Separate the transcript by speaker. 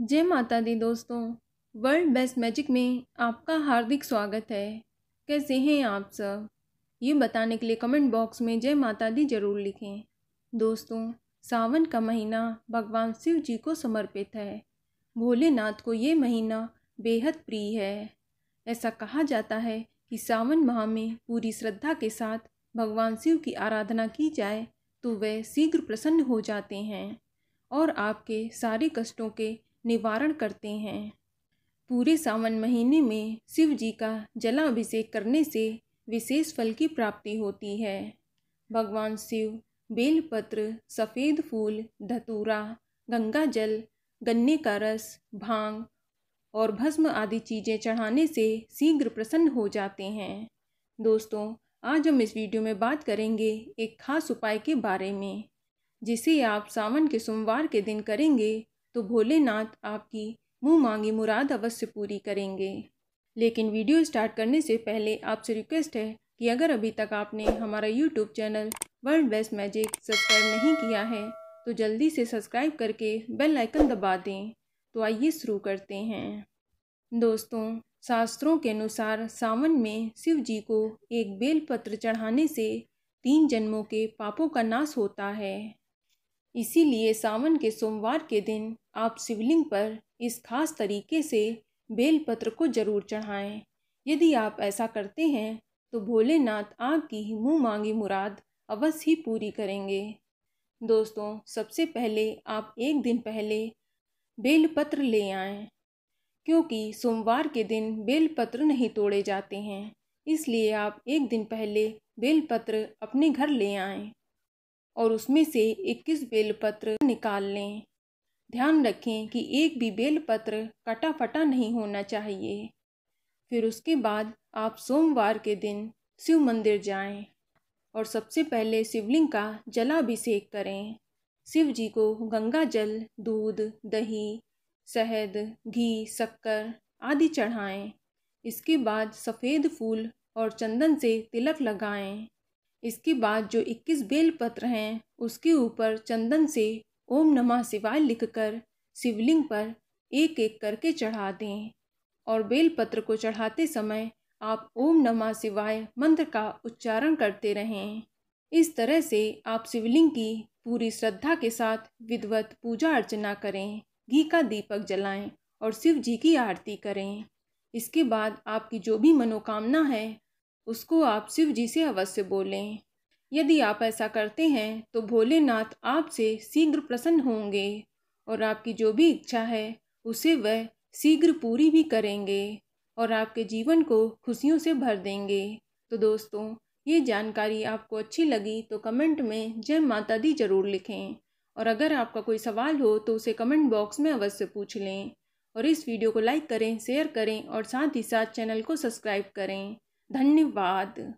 Speaker 1: जय माता दी दोस्तों वर्ल्ड बेस्ट मैजिक में आपका हार्दिक स्वागत है कैसे हैं आप सब ये बताने के लिए कमेंट बॉक्स में जय माता दी जरूर लिखें दोस्तों सावन का महीना भगवान शिव जी को समर्पित है भोलेनाथ को ये महीना बेहद प्रिय है ऐसा कहा जाता है कि सावन माह में पूरी श्रद्धा के साथ भगवान शिव की आराधना की जाए तो वह शीघ्र प्रसन्न हो जाते हैं और आपके सारे कष्टों के निवारण करते हैं पूरे सावन महीने में शिव जी का जलाभिषेक करने से विशेष फल की प्राप्ति होती है भगवान शिव बेलपत्र सफ़ेद फूल धतूरा गंगा जल गन्ने का रस भांग और भस्म आदि चीज़ें चढ़ाने से शीघ्र प्रसन्न हो जाते हैं दोस्तों आज हम इस वीडियो में बात करेंगे एक खास उपाय के बारे में जिसे आप सावन के सोमवार के दिन करेंगे तो भोलेनाथ आपकी मुँह मांगी मुराद अवश्य पूरी करेंगे लेकिन वीडियो स्टार्ट करने से पहले आपसे रिक्वेस्ट है कि अगर अभी तक आपने हमारा YouTube channel world best magic subscribe नहीं किया है तो जल्दी से सब्सक्राइब करके बेल आइकन दबा दें तो आइए शुरू करते हैं दोस्तों शास्त्रों के अनुसार सावन में शिव जी को एक बेलपत्र चढ़ाने से तीन जन्मों के पापों का नाश होता है इसीलिए सावन के सोमवार के दिन आप शिवलिंग पर इस खास तरीके से बेलपत्र को जरूर चढ़ाएं। यदि आप ऐसा करते हैं तो भोलेनाथ आपकी ही मुँह मांगी मुराद अवश्य ही पूरी करेंगे दोस्तों सबसे पहले आप एक दिन पहले बेलपत्र ले आएं, क्योंकि सोमवार के दिन बेलपत्र नहीं तोड़े जाते हैं इसलिए आप एक दिन पहले बेलपत्र अपने घर ले आएं। और उसमें से इक्कीस बेलपत्र निकाल लें ध्यान रखें कि एक भी बेलपत्र कटा फटा नहीं होना चाहिए फिर उसके बाद आप सोमवार के दिन शिव मंदिर जाएं और सबसे पहले शिवलिंग का जलाभिषेक करें शिव जी को गंगा जल दूध दही शहद घी शक्कर आदि चढ़ाएं इसके बाद सफ़ेद फूल और चंदन से तिलक लगाएं इसके बाद जो इक्कीस बेलपत्र हैं उसके ऊपर चंदन से ओम नमः शिवाय लिखकर शिवलिंग पर एक एक करके चढ़ा दें और बेलपत्र को चढ़ाते समय आप ओम नमः शिवाय मंत्र का उच्चारण करते रहें इस तरह से आप शिवलिंग की पूरी श्रद्धा के साथ विधवत पूजा अर्चना करें घी का दीपक जलाएं और शिव जी की आरती करें इसके बाद आपकी जो भी मनोकामना है उसको आप शिव जी से अवश्य बोलें यदि आप ऐसा करते हैं तो भोलेनाथ आपसे शीघ्र प्रसन्न होंगे और आपकी जो भी इच्छा है उसे वह शीघ्र पूरी भी करेंगे और आपके जीवन को खुशियों से भर देंगे तो दोस्तों ये जानकारी आपको अच्छी लगी तो कमेंट में जय माता दी ज़रूर लिखें और अगर आपका कोई सवाल हो तो उसे कमेंट बॉक्स में अवश्य पूछ लें और इस वीडियो को लाइक करें शेयर करें और साथ ही साथ चैनल को सब्सक्राइब करें धन्यवाद